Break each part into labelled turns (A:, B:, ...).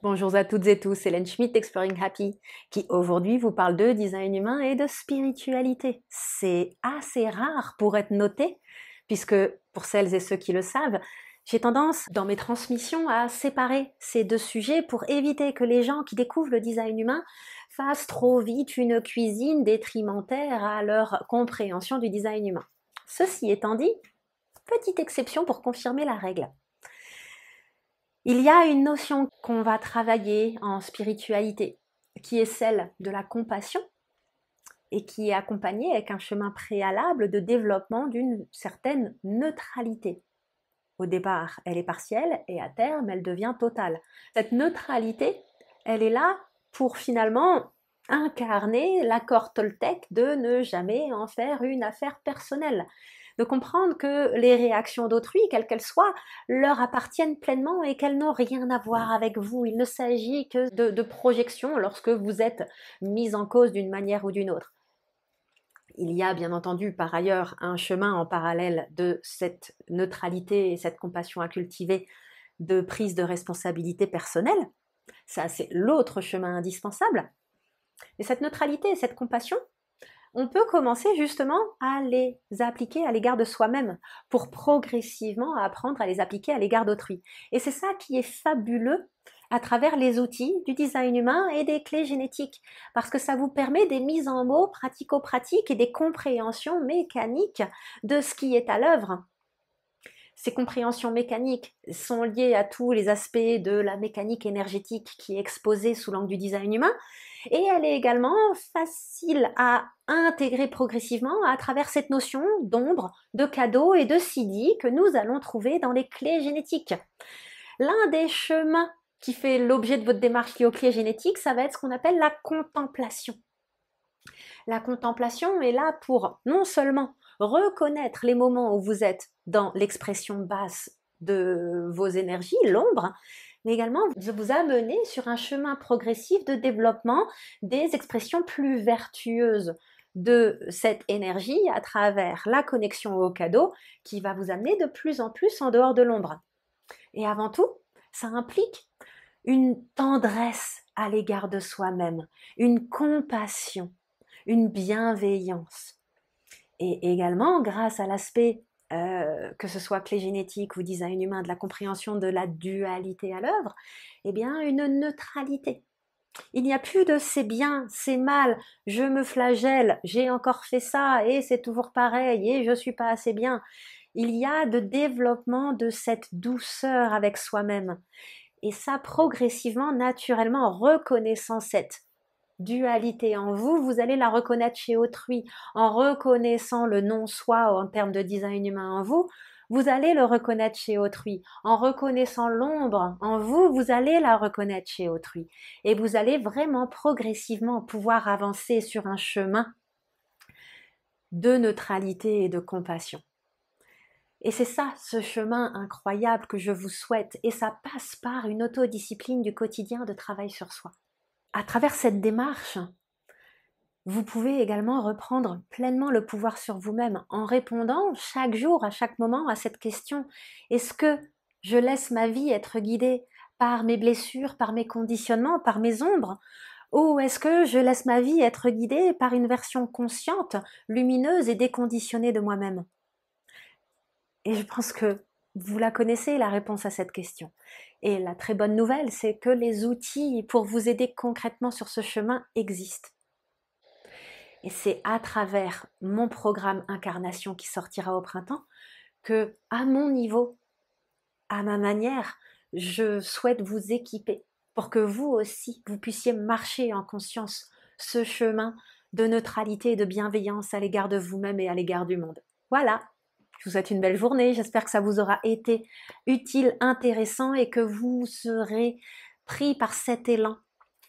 A: Bonjour à toutes et tous, Hélène Schmidt Exploring Happy qui aujourd'hui vous parle de design humain et de spiritualité. C'est assez rare pour être noté puisque pour celles et ceux qui le savent, j'ai tendance dans mes transmissions à séparer ces deux sujets pour éviter que les gens qui découvrent le design humain fassent trop vite une cuisine détrimentaire à leur compréhension du design humain. Ceci étant dit, petite exception pour confirmer la règle. Il y a une notion qu'on va travailler en spiritualité, qui est celle de la compassion, et qui est accompagnée avec un chemin préalable de développement d'une certaine neutralité. Au départ, elle est partielle et à terme, elle devient totale. Cette neutralité, elle est là pour finalement incarner l'accord toltec de ne jamais en faire une affaire personnelle de comprendre que les réactions d'autrui, quelles qu'elles soient, leur appartiennent pleinement et qu'elles n'ont rien à voir avec vous. Il ne s'agit que de, projections lorsque vous êtes mis en cause d'une manière ou d'une autre. Il y a bien entendu par ailleurs un chemin en parallèle de cette neutralité et cette compassion à cultiver de prise de responsabilité personnelle. Ça, c'est l'autre chemin indispensable. Et cette neutralité et cette compassion, on peut commencer justement à les appliquer à l'égard de soi-même pour progressivement apprendre à les appliquer à l'égard d'autrui. Et c'est ça qui est fabuleux à travers les outils du design humain et des clés génétiques, parce que ça vous permet des mises en mots pratico-pratiques et des compréhensions mécaniques de ce qui est à l'œuvre ces compréhensions mécaniques sont liées à tous les aspects de la mécanique énergétique qui est exposée sous l'angle du design humain et elle est également facile à intégrer progressivement à travers cette notion d'ombre, de cadeau et de CD que nous allons trouver dans les clés génétiques. L'un des chemins qui fait l'objet de votre démarche liée aux clés génétiques, ça va être ce qu'on appelle la contemplation. La contemplation est là pour non seulement reconnaître les moments où vous êtes dans l'expression basse de vos énergies, l'ombre, mais également vous amener sur un chemin progressif de développement des expressions plus vertueuses de cette énergie à travers la connexion au cadeau qui va vous amener de plus en plus en dehors de l'ombre. Et avant tout, ça implique une tendresse à l'égard de soi-même, une compassion, une bienveillance, et également grâce à l'aspect euh, que ce soit clé génétique ou design humain, de la compréhension de la dualité à l'œuvre, eh bien une neutralité. Il n'y a plus de c'est bien, c'est mal, je me flagelle, j'ai encore fait ça et c'est toujours pareil et je suis pas assez bien. Il y a de développement de cette douceur avec soi-même. Et ça progressivement, naturellement, reconnaissant cette dualité en vous, vous allez la reconnaître chez autrui. En reconnaissant le non-soi en termes de design humain en vous, vous allez le reconnaître chez autrui. En reconnaissant l'ombre en vous, vous allez la reconnaître chez autrui. Et vous allez vraiment progressivement pouvoir avancer sur un chemin de neutralité et de compassion. Et c'est ça, ce chemin incroyable que je vous souhaite. Et ça passe par une autodiscipline du quotidien de travail sur soi à travers cette démarche, vous pouvez également reprendre pleinement le pouvoir sur vous-même en répondant chaque jour, à chaque moment, à cette question. Est-ce que je laisse ma vie être guidée par mes blessures, par mes conditionnements, par mes ombres Ou est-ce que je laisse ma vie être guidée par une version consciente, lumineuse et déconditionnée de moi-même Et je pense que vous la connaissez, la réponse à cette question. Et la très bonne nouvelle, c'est que les outils pour vous aider concrètement sur ce chemin existent. Et c'est à travers mon programme Incarnation qui sortira au printemps que, à mon niveau, à ma manière, je souhaite vous équiper pour que vous aussi, vous puissiez marcher en conscience ce chemin de neutralité et de bienveillance à l'égard de vous-même et à l'égard du monde. Voilà, je vous souhaite une belle journée. J'espère que ça vous aura été utile, intéressant et que vous serez pris par cet élan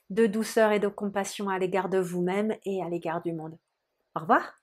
A: de douceur et de compassion à l'égard de vous-même et à l'égard du monde. Au revoir